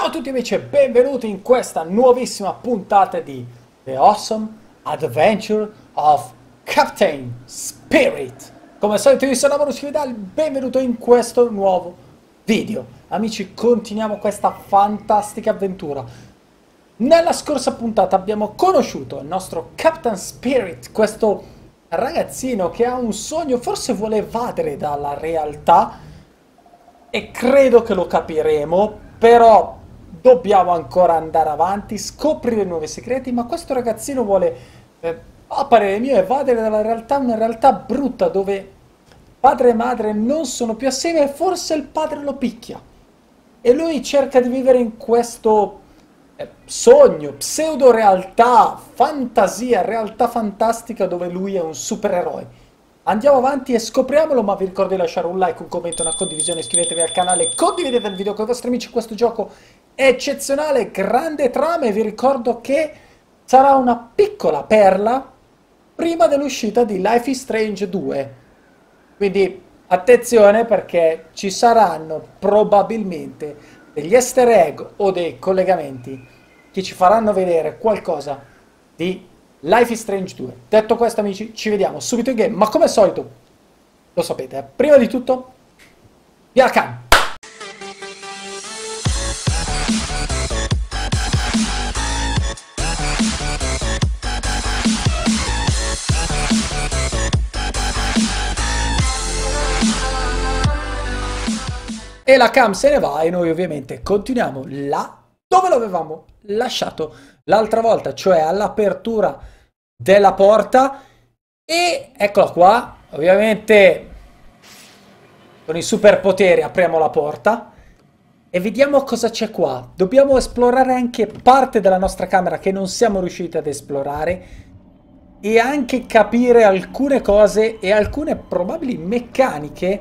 Ciao a tutti amici e benvenuti in questa nuovissima puntata di The Awesome Adventure of Captain Spirit. Come al solito io sono Amorus Vidal, benvenuto in questo nuovo video. Amici, continuiamo questa fantastica avventura. Nella scorsa puntata abbiamo conosciuto il nostro Captain Spirit, questo ragazzino che ha un sogno, forse vuole evadere dalla realtà e credo che lo capiremo, però dobbiamo ancora andare avanti, scoprire nuovi segreti, ma questo ragazzino vuole, eh, a parere mio, evadere dalla realtà, una realtà brutta dove padre e madre non sono più assieme e forse il padre lo picchia. E lui cerca di vivere in questo eh, sogno, pseudo realtà, fantasia, realtà fantastica dove lui è un supereroe. Andiamo avanti e scopriamolo, ma vi ricordo di lasciare un like, un commento, una condivisione, iscrivetevi al canale, condividete il video con i vostri amici, questo gioco è eccezionale, grande trama e vi ricordo che sarà una piccola perla prima dell'uscita di Life is Strange 2. Quindi attenzione perché ci saranno probabilmente degli easter egg o dei collegamenti che ci faranno vedere qualcosa di Life is Strange 2. Detto questo, amici, ci vediamo subito in game. Ma come al solito, lo sapete, eh? prima di tutto, via la cam! E la cam se ne va e noi ovviamente continuiamo la dove lo avevamo lasciato l'altra volta, cioè all'apertura della porta. E eccola qua, ovviamente con i superpoteri apriamo la porta e vediamo cosa c'è qua. Dobbiamo esplorare anche parte della nostra camera che non siamo riusciti ad esplorare e anche capire alcune cose e alcune probabili meccaniche.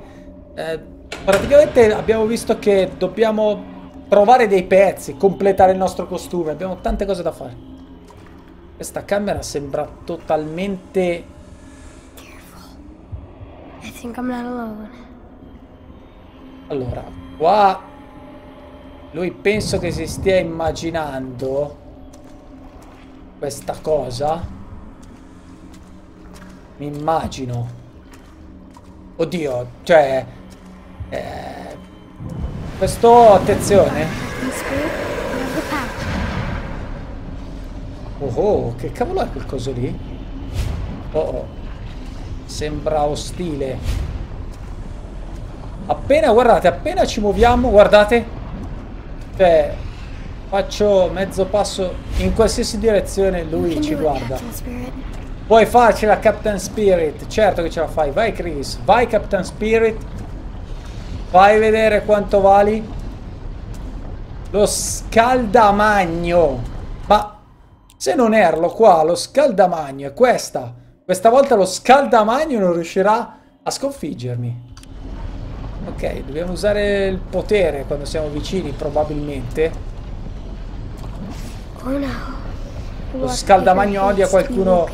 Eh, praticamente abbiamo visto che dobbiamo provare dei pezzi, completare il nostro costume. Abbiamo tante cose da fare. Questa camera sembra totalmente... Allora, qua... Lui penso che si stia immaginando questa cosa. Mi immagino. Oddio, cioè... Eh questo, attenzione. Oh oh, che cavolo è quel coso lì? Oh oh. Sembra ostile. Appena, guardate, appena ci muoviamo, guardate. Cioè, faccio mezzo passo in qualsiasi direzione, lui ci guarda. Puoi farcela, Captain Spirit. Certo che ce la fai. Vai, Chris. Vai, Captain Spirit. Fai vedere quanto vali. Lo scaldamagno. Ma se non erro qua, lo scaldamagno è questa. Questa volta lo scaldamagno non riuscirà a sconfiggermi. Ok, dobbiamo usare il potere quando siamo vicini, probabilmente. Oh no. Lo scaldamagno odia qualcuno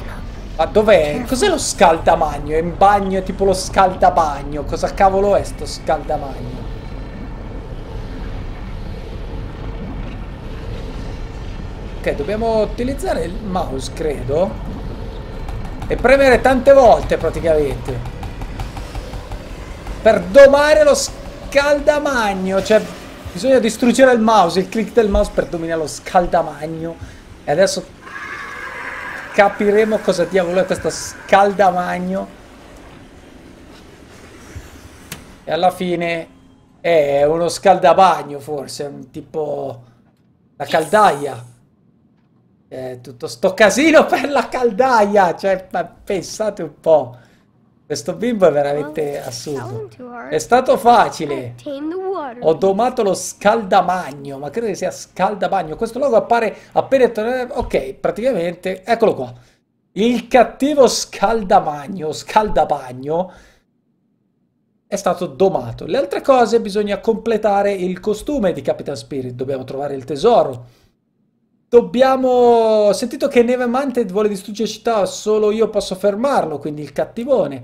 ma dov'è? Cos'è lo scaldamagno? È in bagno, è tipo lo scaldabagno. Cosa cavolo è sto scaldamagno? Ok, dobbiamo utilizzare il mouse, credo. E premere tante volte, praticamente. Per domare lo scaldamagno. Cioè, bisogna distruggere il mouse, il click del mouse per dominare lo scaldamagno. E adesso capiremo cosa diavolo è questo scaldamagno. E alla fine è uno scaldabagno forse, tipo la caldaia. È tutto sto casino per la caldaia, cioè pensate un po'. Questo bimbo è veramente assurdo. È stato facile buono. Ho domato lo scaldamagno, ma credo che sia scaldabagno. Questo logo appare appena... Eh, ok, praticamente... Eccolo qua. Il cattivo scaldamagno, scaldabagno, è stato domato. Le altre cose bisogna completare il costume di Capitan Spirit. Dobbiamo trovare il tesoro. Dobbiamo... Ho sentito che Nevermante vuole distruggere città, solo io posso fermarlo, quindi il cattivone.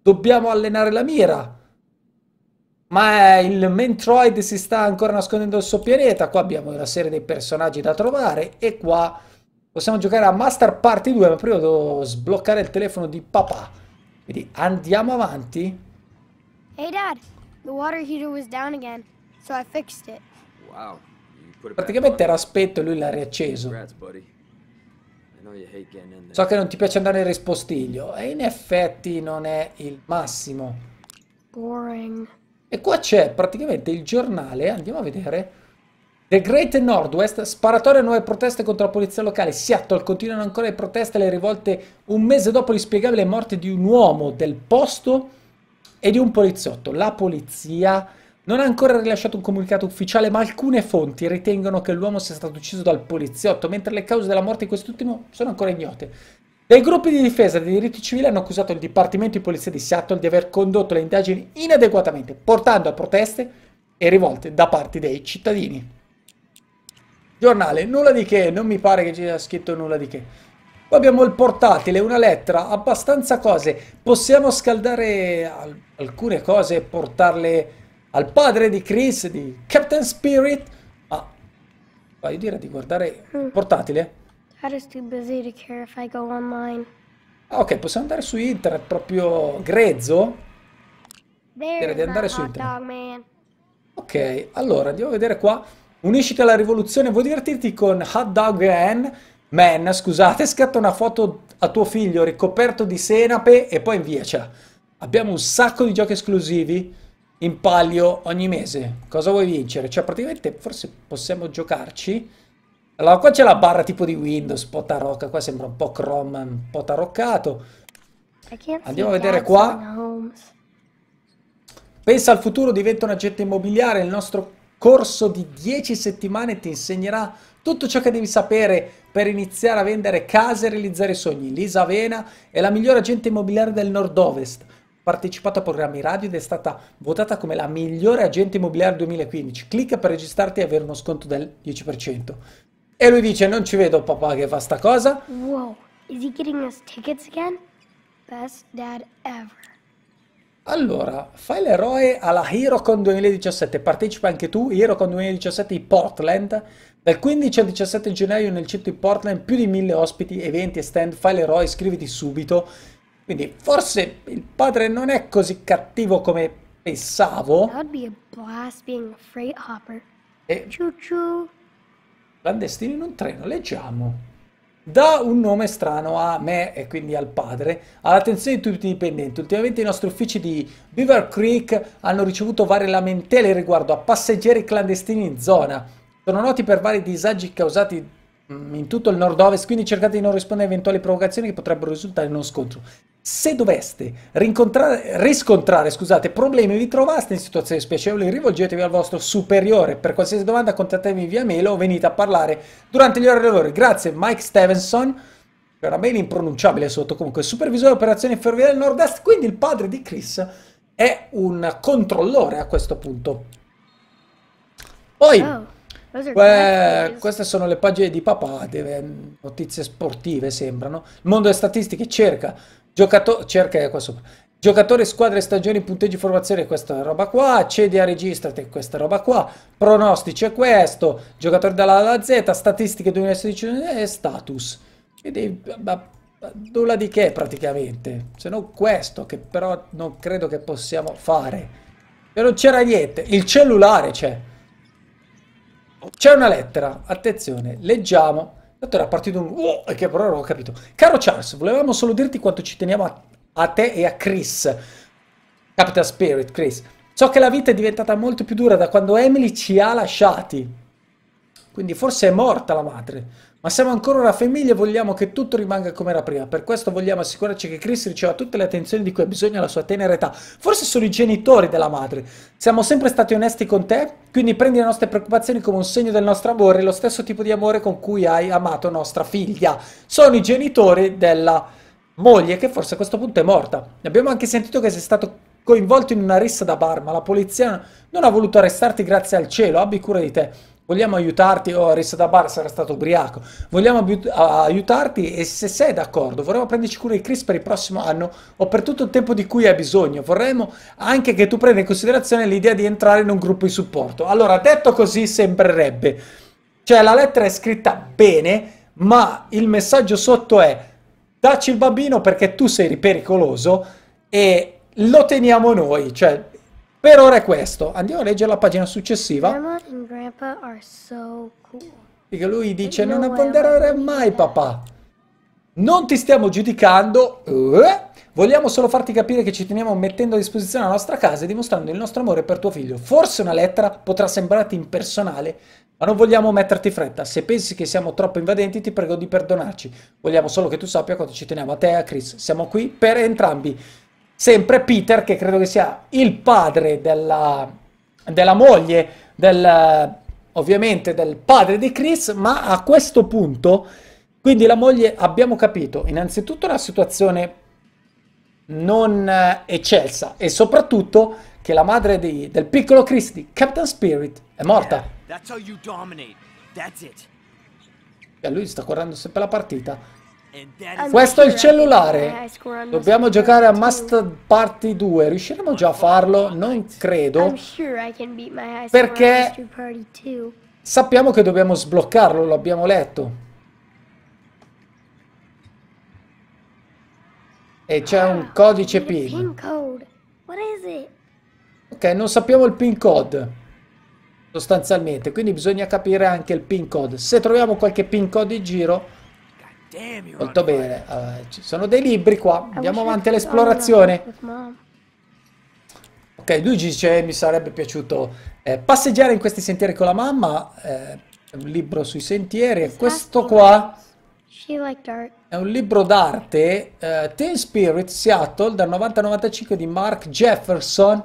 Dobbiamo allenare la mira. Ma il Mentroid si sta ancora nascondendo il suo pianeta, qua abbiamo una serie di personaggi da trovare e qua possiamo giocare a Master Party 2, ma prima devo sbloccare il telefono di papà. Quindi andiamo avanti. Hey dad, the water heater was down again, so I fixed it. Wow. Praticamente era aspetto e lui l'ha riacceso. So che non ti piace andare nel rispostiglio e in effetti non è il massimo. Boring. E qua c'è praticamente il giornale, andiamo a vedere, The Great Northwest, sparatoria a nuove proteste contro la polizia locale. Seattle continuano ancora le proteste e le rivolte un mese dopo l'inspiegabile morte di un uomo del posto e di un poliziotto. La polizia non ha ancora rilasciato un comunicato ufficiale, ma alcune fonti ritengono che l'uomo sia stato ucciso dal poliziotto, mentre le cause della morte di quest'ultimo sono ancora ignote. Dei gruppi di difesa dei diritti civili hanno accusato il Dipartimento di Polizia di Seattle di aver condotto le indagini inadeguatamente, portando a proteste e rivolte da parte dei cittadini. Giornale, nulla di che, non mi pare che ci sia scritto nulla di che. Poi abbiamo il portatile, una lettera, abbastanza cose. Possiamo scaldare al alcune cose e portarle al padre di Chris, di Captain Spirit. Ma ah, voglio dire di guardare il mm. portatile? ok, possiamo andare su internet proprio grezzo? Direi di andare su internet. Ok, allora andiamo a vedere qua. Unisciti alla rivoluzione, vuoi divertirti con Hot Dog and Man, scusate, scatta una foto a tuo figlio ricoperto di senape e poi inviacela. Cioè. Abbiamo un sacco di giochi esclusivi in palio ogni mese. Cosa vuoi vincere? Cioè praticamente forse possiamo giocarci allora qua c'è la barra tipo di Windows, po' tarocca, qua sembra un po' Chrome, un po' taroccato. Andiamo a vedere qua. Pensa al futuro, diventa un agente immobiliare, il nostro corso di 10 settimane ti insegnerà tutto ciò che devi sapere per iniziare a vendere case e realizzare i sogni. Lisa Vena è la migliore agente immobiliare del nord-ovest partecipato a programmi radio ed è stata votata come la migliore agente immobiliare 2015. Clicca per registrarti e avere uno sconto del 10%. E lui dice, non ci vedo papà che fa sta cosa. Wow, is he getting us tickets again? Best dad ever. Allora, fai l'eroe alla HeroCon 2017, partecipa anche tu, HeroCon 2017 di Portland, dal 15 al 17 gennaio nel centro di Portland, più di mille ospiti, eventi e stand, fai l'eroe, iscriviti subito. Quindi forse il padre non è così cattivo come pensavo. That would be a blast being a freight hopper. E... Choo choo clandestino in un treno, leggiamo. Dà un nome strano a me e quindi al padre, all'attenzione di tutti i dipendenti. Ultimamente i nostri uffici di Beaver Creek hanno ricevuto varie lamentele riguardo a passeggeri clandestini in zona. Sono noti per vari disagi causati mm, in tutto il nord-ovest, quindi cercate di non rispondere a eventuali provocazioni che potrebbero risultare in uno scontro. Se doveste riscontrare scusate, problemi vi trovaste in situazioni spiacevoli, rivolgetevi al vostro superiore. Per qualsiasi domanda contattatemi via mail o venite a parlare durante gli ore di lavoro. Grazie Mike Stevenson, che era mail impronunciabile sotto comunque, supervisore operazioni ferroviarie del Nord-Est, quindi il padre di Chris è un controllore a questo punto. Poi... Oh. Que queste sono le pagine di papà, notizie sportive sembrano. Il mondo delle statistiche cerca Giocatore, cerca qua sopra. Giocatore, squadre, stagioni, punteggi, formazione, questa roba qua. Cedi a registrate, questa roba qua. Pronostici è questo. Giocatore dalla alla Z, statistiche 2016 e eh, status. Quindi, nulla di che praticamente. Se non questo, che però non credo che possiamo fare. E non c'era niente. Il cellulare c'è. C'è una lettera. Attenzione, leggiamo. Tanto era partito un... Oh, che però ho capito. Caro Charles, volevamo solo dirti quanto ci teniamo a, a te e a Chris. Capital Spirit, Chris. So che la vita è diventata molto più dura da quando Emily ci ha lasciati. Quindi forse è morta la madre. Ma siamo ancora una famiglia e vogliamo che tutto rimanga come era prima. Per questo vogliamo assicurarci che Chris riceva tutte le attenzioni di cui ha bisogno alla sua tenera età. Forse sono i genitori della madre. Siamo sempre stati onesti con te, quindi prendi le nostre preoccupazioni come un segno del nostro amore, lo stesso tipo di amore con cui hai amato nostra figlia. Sono i genitori della moglie che forse a questo punto è morta. Abbiamo anche sentito che sei stato coinvolto in una rissa da bar, ma la polizia non ha voluto arrestarti grazie al cielo, abbi cura di te. Vogliamo aiutarti, oh, Rissa da Bar sarà stato ubriaco, vogliamo aiutarti e se sei d'accordo vorremmo prenderci cura di Chris per il prossimo anno o per tutto il tempo di cui hai bisogno, vorremmo anche che tu prenda in considerazione l'idea di entrare in un gruppo di supporto. Allora, detto così sembrerebbe, cioè la lettera è scritta bene, ma il messaggio sotto è dacci il bambino perché tu sei pericoloso e lo teniamo noi, cioè per ora è questo. Andiamo a leggere la pagina successiva. Perché lui dice non abbandonare mai papà. Non ti stiamo giudicando, eh? vogliamo solo farti capire che ci teniamo mettendo a disposizione la nostra casa e dimostrando il nostro amore per tuo figlio. Forse una lettera potrà sembrarti impersonale, ma non vogliamo metterti fretta. Se pensi che siamo troppo invadenti, ti prego di perdonarci. Vogliamo solo che tu sappia quanto ci teniamo a te e a Chris. Siamo qui per entrambi sempre Peter, che credo che sia il padre della, della moglie, del, ovviamente del padre di Chris, ma a questo punto, quindi la moglie, abbiamo capito innanzitutto una situazione non eh, eccelsa e soprattutto che la madre di, del piccolo Chris di Captain Spirit è morta. Yeah, e cioè, lui sta guardando sempre la partita questo è il cellulare. Dobbiamo giocare a Master Party 2. Riusciremo già a farlo? Non credo. Perché sappiamo che dobbiamo sbloccarlo, l'abbiamo letto. E c'è un ah, codice PIN. Ok, non sappiamo il PIN code sostanzialmente, quindi bisogna capire anche il PIN code. Se troviamo qualche PIN code in giro Molto bene, uh, ci sono dei libri qua, andiamo avanti all'esplorazione. Ok, Luigi dice mi sarebbe piaciuto eh, passeggiare in questi sentieri con la mamma, eh, un libro sui sentieri, e questo qua è un libro d'arte, eh, Teen Spirit Seattle dal 90-95 di Mark Jefferson,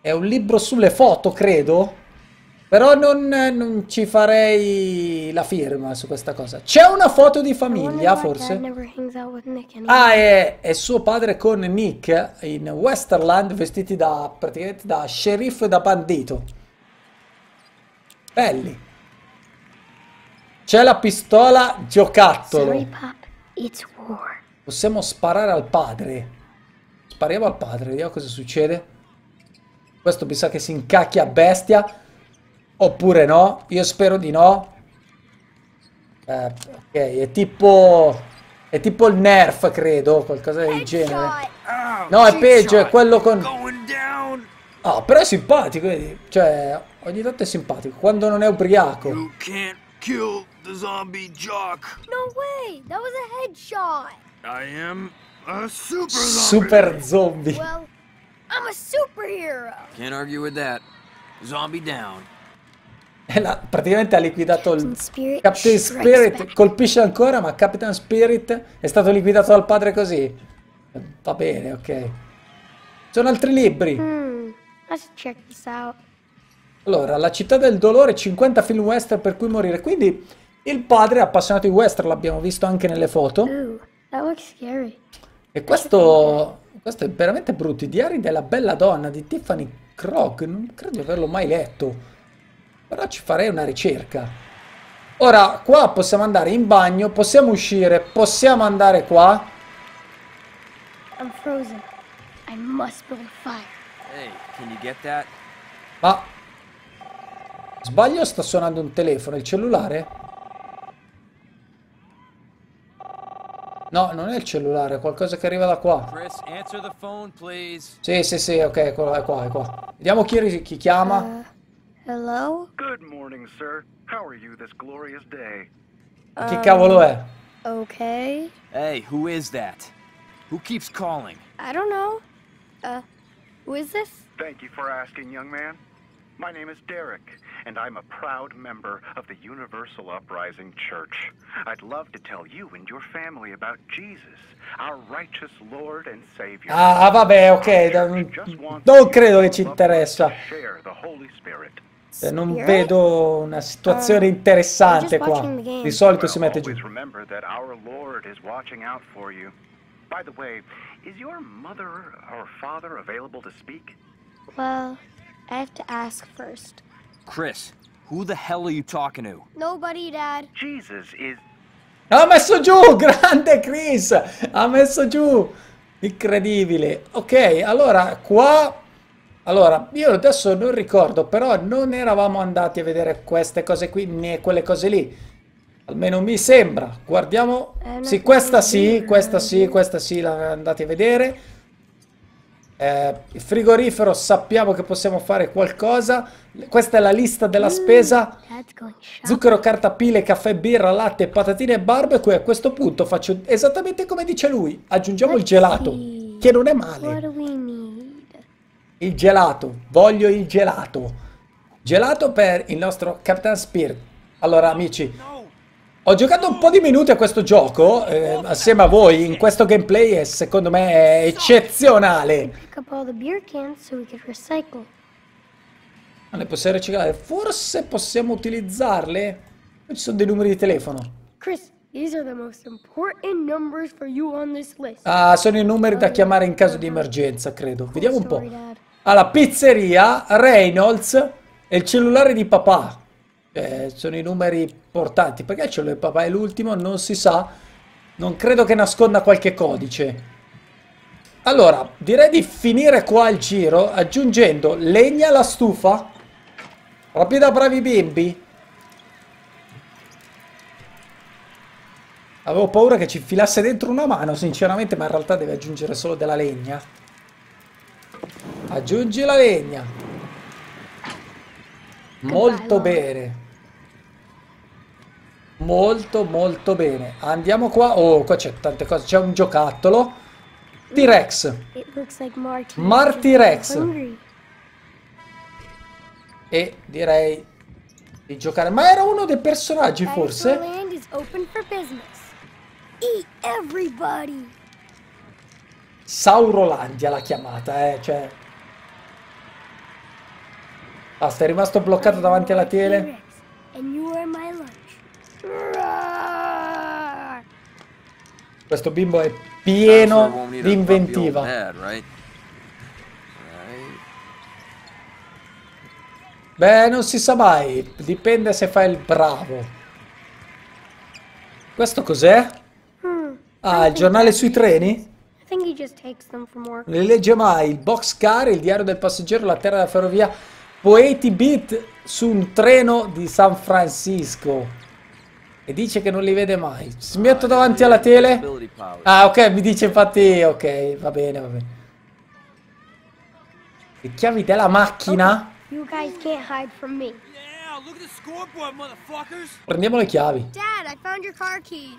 è un libro sulle foto credo, però non, non, ci farei la firma su questa cosa. C'è una foto di famiglia, forse? Ah, è, è, suo padre con Nick in Westerland vestiti da, praticamente da sceriffo e da bandito. Belli. C'è la pistola giocattolo. Possiamo sparare al padre. Spariamo al padre, vediamo cosa succede. Questo mi sa che si incacchia bestia. Oppure no? Io spero di no. Eh, ok, è tipo... È tipo il nerf, credo, qualcosa del genere. Oh, no, è peggio, è quello con... Ah, oh, però è simpatico, vedi? Cioè, ogni tanto è simpatico, quando non è ubriaco. kill the zombie jock. No way, that was headshot. I am super zombie. Super zombie. Well, I'm a superhero. Can't argue with that. Zombie down. la, praticamente ha liquidato il Spirit Captain Spirit colpisce ancora ma Captain Spirit è stato liquidato dal padre così va bene ok sono altri libri mm, allora la città del dolore 50 film western per cui morire quindi il padre è appassionato di western l'abbiamo visto anche nelle foto Ooh, e questo questo è veramente brutto i diari della bella donna di Tiffany Krog non credo di averlo mai letto però ci farei una ricerca. Ora, qua possiamo andare in bagno, possiamo uscire, possiamo andare qua. I'm Ma sbaglio sta suonando un telefono, il cellulare? No, non è il cellulare, è qualcosa che arriva da qua. Chris, phone, Sì, sì, sì, ok, è qua, è qua. Vediamo chi, chi chiama. Uh... Hello? Good morning, sir. How are you this glorious day? Um, que Okay. Hey, who is that? Who keeps calling? I don't know. Uh, who is this? Thank you for asking, young man. My name is Derek, and I'm a proud member of the Universal Uprising Church. I'd love to tell you and your family about Jesus, our righteous Lord and Savior. Ah, vabbè, ok, non credo che ci interessa. Share the Holy Spirit. Cioè, non vedo una situazione oh, interessante qua. Di solito si mette giù. By the way, is your mother or father available to speak? Well, I have to ask first. Chris, who the hell are you talking to? Nobody, Dad. Jesus is... Ha messo giù! Grande Chris! Ha messo giù! Incredibile. Ok, allora, qua allora, io adesso non ricordo, però non eravamo andati a vedere queste cose qui né quelle cose lì. Almeno mi sembra. Guardiamo. Eh, sì, questa sì, questa sì, questa sì, andate a vedere. Eh, il frigorifero sappiamo che possiamo fare qualcosa. Questa è la lista della mm, spesa. Zucchero, carta, pile, caffè, birra, latte, patatine e barbecue. A questo punto faccio esattamente come dice lui. Aggiungiamo il eh gelato, che non è male. Il gelato, voglio il gelato. Gelato per il nostro Captain Spirit. Allora amici, ho giocato un po' di minuti a questo gioco, eh, assieme a voi, in questo gameplay e secondo me è eccezionale. Non le possiamo riciclare? Forse possiamo utilizzarle? Ci sono dei numeri di telefono. Chris, Ah, sono i numeri da chiamare in caso di emergenza, credo. Vediamo un po' alla pizzeria Reynolds e il cellulare di papà. Eh, sono i numeri portanti. Perché il cellulare di papà è l'ultimo? Non si sa. Non credo che nasconda qualche codice. Allora, direi di finire qua il giro aggiungendo legna alla stufa. Rapida bravi bimbi. Avevo paura che ci filasse dentro una mano, sinceramente, ma in realtà deve aggiungere solo della legna. Aggiungi la legna. molto bene. Molto molto bene. Andiamo qua. Oh, qua c'è tante cose. C'è un giocattolo di Rex. Like Marty Rex. E direi di giocare. Ma era uno dei personaggi forse? Saurolandia la chiamata, eh, cioè Ah, stai rimasto bloccato davanti alla tele? Questo bimbo è pieno di inventiva. Beh, non si sa mai. Dipende se fai il bravo. Questo cos'è? Hmm. Ah, il giornale sui treni? Non Le legge mai. Il boxcar, il diario del passeggero, la terra della ferrovia... Poeti Beat su un treno di San Francisco. E dice che non li vede mai. Si metto ah, davanti alla tele. Ah, ok, mi dice infatti. Ok, va bene, va bene. Le chiavi della macchina. Prendiamo le chiavi. Dad, I found your car keys.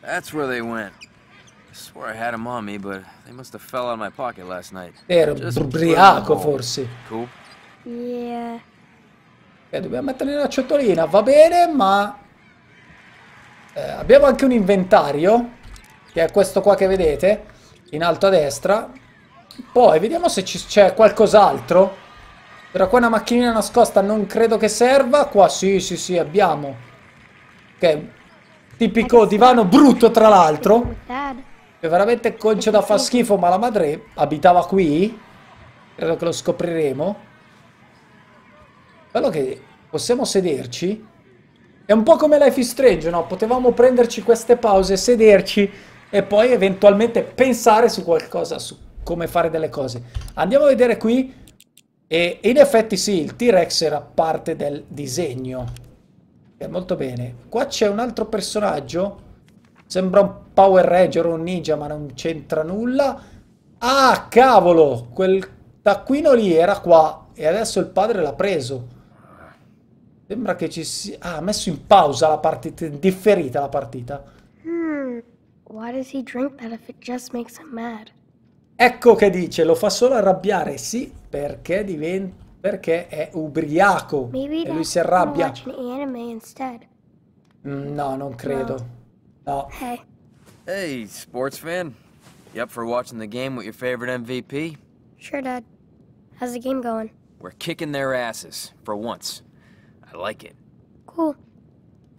That's where they went. I swear I had them on me, but they must have fell out of my pocket last night. Ero ubriaco forse. Cool. Yeah. Eh, dobbiamo metterli nella ciotolina, va bene, ma... Eh, abbiamo anche un inventario, che è questo qua che vedete, in alto a destra. Poi vediamo se c'è qualcos'altro. Però qua una macchinina nascosta non credo che serva. Qua sì, sì, sì, abbiamo. Ok, tipico divano brutto tra l'altro. È veramente concio da far schifo, ma la madre abitava qui. Credo che lo scopriremo. Bello che possiamo sederci. È un po' come Life is Strange, no? Potevamo prenderci queste pause, sederci e poi eventualmente pensare su qualcosa, su come fare delle cose. Andiamo a vedere qui. E in effetti sì, il T-Rex era parte del disegno. È molto bene. Qua c'è un altro personaggio. Sembra un Power Ranger o un ninja, ma non c'entra nulla. Ah, cavolo! Quel taccuino lì era qua. E adesso il padre l'ha preso. Sembra che ci sia... Ah, ha messo in pausa la partita, differita la partita. Hmm, why does he drink that if it just makes him mad? Ecco che dice, lo fa solo arrabbiare, sì, perché diventa... perché è ubriaco Maybe e lui si arrabbia. An mm, no, non credo. No. Hey. hey, sports fan. You up for watching the game with your favorite MVP? Sure, Dad. How's the game going? We're kicking their asses, for once. I like it. Cool.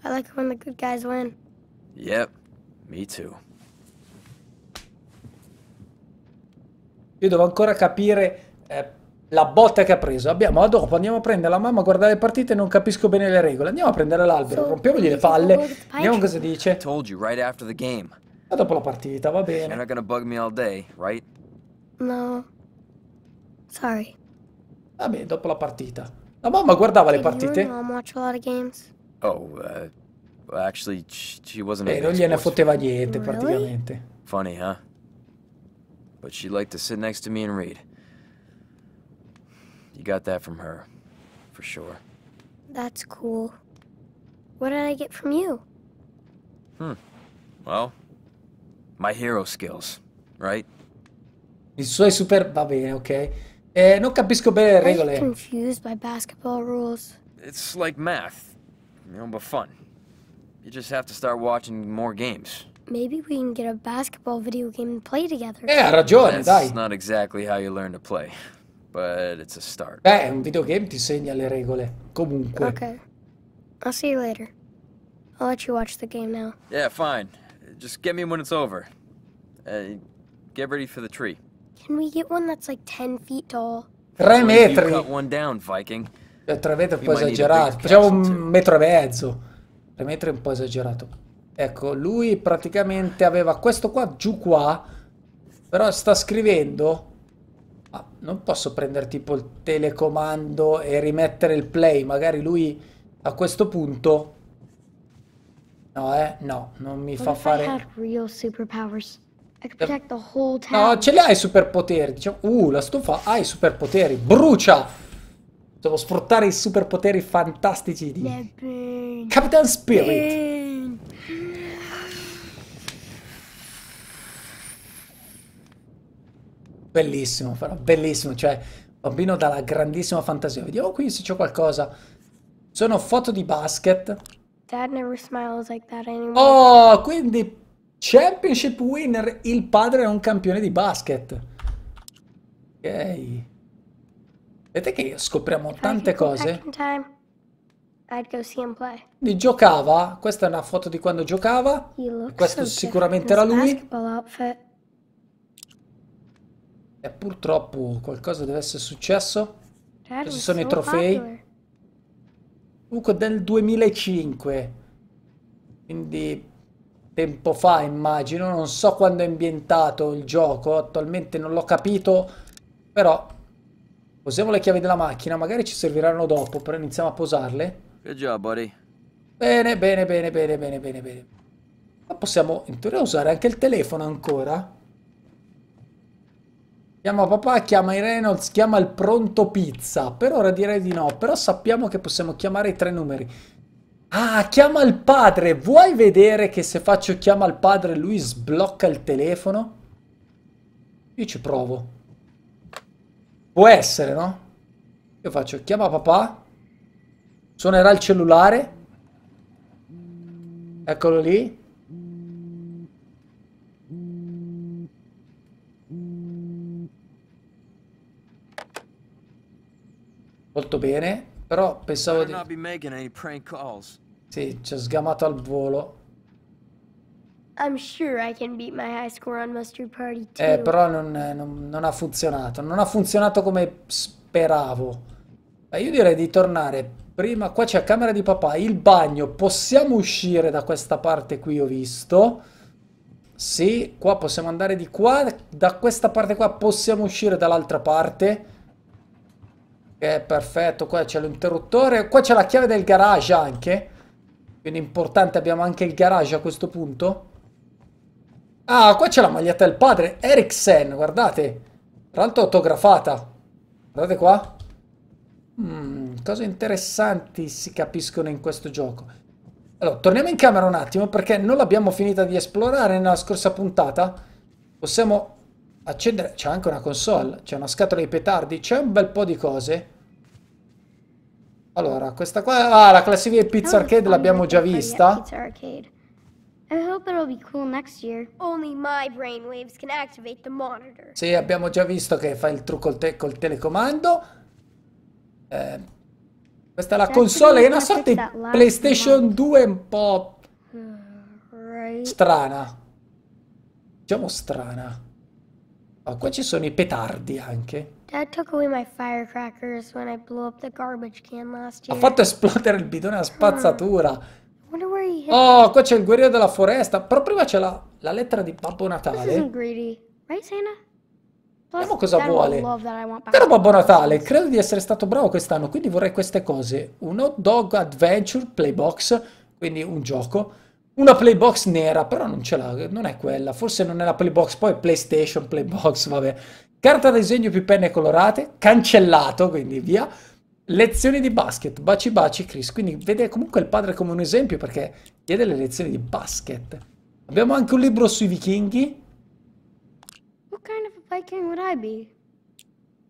I like it when the good guys win. Yep, me too. Io devo ancora capire eh, la botta che ha preso. Abbiamo ma ah, dopo, andiamo a prendere la mamma a guardare le partite e non capisco bene le regole. Andiamo a prendere l'albero, so, rompiamogli le palle, vediamo cosa dice. I told you right after the game. Ma dopo la partita, va bene. You're not gonna bug me all day, right? No. Sorry. Vabbè, dopo la partita. La mamma guardava le partite. Oh, uh, actually, she wasn't e eh, non gliene fotteva niente, praticamente. Funny, huh? But she liked to sit next to me and read. You got that from her, for sure. That's cool. What did I get from you? Hmm. Well, my hero skills, right? I suoi super... va bene, ok. Eh, non capisco bene le regole. I'm confused by basketball rules. It's like math, you know, but fun. You just have to start watching more games. Maybe we can get a basketball video game and play together. Eh, ha ragione, That's dai. not exactly how you learn to play, but it's a start. Beh, un videogame ti segna le regole, comunque. Okay. I'll see you later. I'll let you watch the game now. Yeah, fine. Just get me when it's over. Uh, get ready for the tree. Can we get one that's like 10 feet tall? 3 metri! Cioè, 3 eh, metri è un po' esagerato. Facciamo un metro e mezzo. 3 metri è un po' esagerato. Ecco, lui praticamente aveva questo qua giù qua. Però sta scrivendo... Ah, non posso prendere tipo il telecomando e rimettere il play. Magari lui a questo punto... No, eh, no, non mi What fa fare... No, ce li hai i superpoteri. Diciamo, uh, la stufa ha i superpoteri. Brucia! Devo sfruttare i superpoteri fantastici di... Capitan Spirit! Bellissimo, però, bellissimo. Cioè, bambino dalla grandissima fantasia. Vediamo qui se c'è qualcosa. Sono foto di basket. Dad never smiles like that anymore. Oh, quindi Championship winner, il padre è un campione di basket. Ok. Vedete che scopriamo tante cose? Quindi giocava, questa è una foto di quando giocava, questo sicuramente era lui. E purtroppo qualcosa deve essere successo. Questi sono i trofei. Comunque del 2005. Quindi tempo fa, immagino, non so quando è ambientato il gioco, attualmente non l'ho capito, però posiamo le chiavi della macchina, magari ci serviranno dopo, però iniziamo a posarle. Good job, buddy. Bene, bene, bene, bene, bene, bene, bene. Ma possiamo in teoria usare anche il telefono ancora? Chiama papà, chiama i Reynolds, chiama il pronto pizza. Per ora direi di no, però sappiamo che possiamo chiamare i tre numeri. Ah, chiama il padre. Vuoi vedere che se faccio chiama al padre lui sblocca il telefono? Io ci provo. Può essere, no? Io faccio chiama papà. Suonerà il cellulare. Eccolo lì. Molto bene. Però pensavo di... Sì, ci ha sgamato al volo. eh, però non, eh, non, non, ha funzionato. Non ha funzionato come speravo. Eh, io direi di tornare prima. Qua c'è la camera di papà, il bagno. Possiamo uscire da questa parte qui, ho visto. Sì, qua possiamo andare di qua. Da questa parte qua possiamo uscire dall'altra parte. Ok, perfetto, qua c'è l'interruttore, qua c'è la chiave del garage anche. Quindi importante, abbiamo anche il garage a questo punto. Ah, qua c'è la maglietta del padre, Eriksen, guardate. Tra l'altro autografata. Guardate qua. Mm, cose interessanti si capiscono in questo gioco. Allora, torniamo in camera un attimo perché non l'abbiamo finita di esplorare nella scorsa puntata. Possiamo accendere, c'è anche una console, c'è una scatola di petardi, c'è un bel po' di cose. Allora, questa qua, ah, la classifica di Pizza Arcade l'abbiamo già vista. Sì, abbiamo già visto che fa il trucco col, te col telecomando. Eh, questa è la console, che è una sorta di PlayStation 2 un po' strana. Diciamo strana. Ah, qua ci sono i petardi anche. Dad took away my firecrackers when I blew up the garbage can last year. Ha fatto esplodere il bidone a spazzatura. Oh, qua c'è il guerriero della foresta. Però prima c'è la, la, lettera di Babbo Natale. Vediamo cosa vuole. Caro Babbo Natale, credo di essere stato bravo quest'anno, quindi vorrei queste cose. Un hot dog adventure playbox, quindi un gioco una playbox nera, però non ce l'ha, non è quella, forse non è la playbox, poi PlayStation, playbox, vabbè. Carta da disegno più penne colorate, cancellato, quindi via. Lezioni di basket, baci baci Chris, quindi vede comunque il padre come un esempio perché chiede le lezioni di basket. Abbiamo anche un libro sui vichinghi. What kind of a Viking would I be?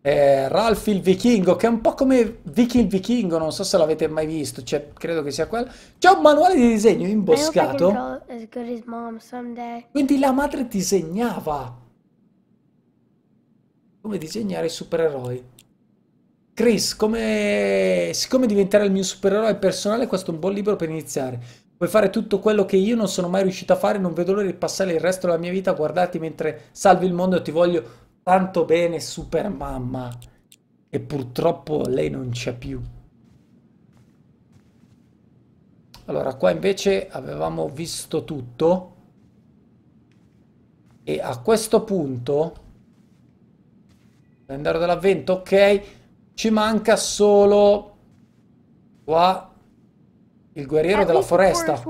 eh, Ralph il vichingo, che è un po' come Vicky il vichingo, non so se l'avete mai visto, cioè, credo che sia quello. C'è un manuale di disegno imboscato. As as Quindi la madre disegnava come disegnare i supereroi. Chris, come... siccome diventare il mio supereroe personale, questo è un buon libro per iniziare. Puoi fare tutto quello che io non sono mai riuscito a fare, non vedo l'ora di passare il resto della mia vita a guardarti mentre salvi il mondo e ti voglio tanto bene super mamma e purtroppo lei non c'è più. Allora, qua invece avevamo visto tutto e a questo punto calendario dell'avvento, ok, ci manca solo qua il guerriero della foresta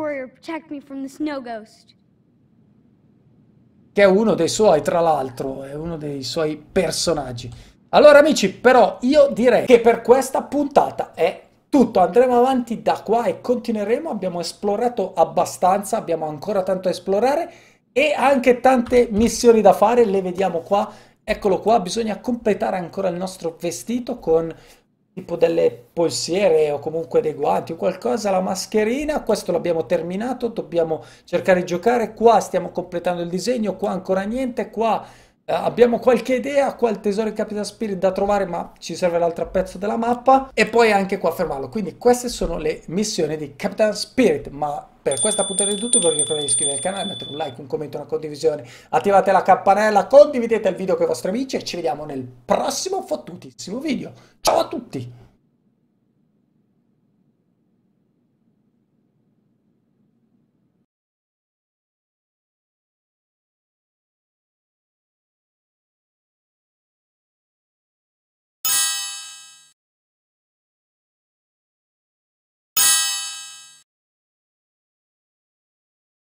che è uno dei suoi, tra l'altro, è uno dei suoi personaggi. Allora amici, però io direi che per questa puntata è tutto, andremo avanti da qua e continueremo, abbiamo esplorato abbastanza, abbiamo ancora tanto a esplorare e anche tante missioni da fare, le vediamo qua, eccolo qua, bisogna completare ancora il nostro vestito con tipo delle polsiere o comunque dei guanti o qualcosa, la mascherina, questo l'abbiamo terminato, dobbiamo cercare di giocare, qua stiamo completando il disegno, qua ancora niente, qua eh, abbiamo qualche idea qual tesoro di Capital Spirit da trovare ma ci serve l'altro pezzo della mappa e poi anche qua fermarlo quindi queste sono le missioni di Capital Spirit ma per questa puntata di tutto vi ricordo di iscrivervi al canale mettere un like, un commento, una condivisione attivate la campanella, condividete il video con i vostri amici e ci vediamo nel prossimo fottutissimo video ciao a tutti